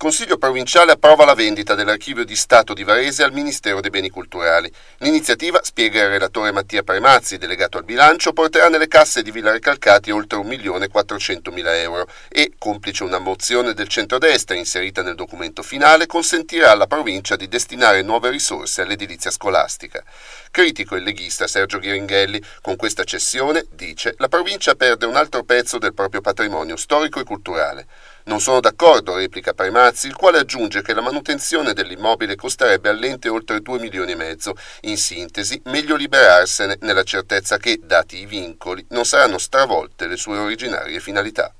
Consiglio provinciale approva la vendita dell'Archivio di Stato di Varese al Ministero dei Beni Culturali. L'iniziativa, spiega il relatore Mattia Premazzi, delegato al bilancio, porterà nelle casse di Villa Recalcati oltre 1.400.000 euro e, complice una mozione del centrodestra inserita nel documento finale, consentirà alla provincia di destinare nuove risorse all'edilizia scolastica. Critico il leghista Sergio Ghiringhelli, con questa cessione, dice, la provincia perde un altro pezzo del proprio patrimonio storico e culturale. Non sono d'accordo, replica Premazzi, il quale aggiunge che la manutenzione dell'immobile costerebbe all'ente oltre 2 milioni e mezzo. In sintesi, meglio liberarsene nella certezza che, dati i vincoli, non saranno stravolte le sue originarie finalità.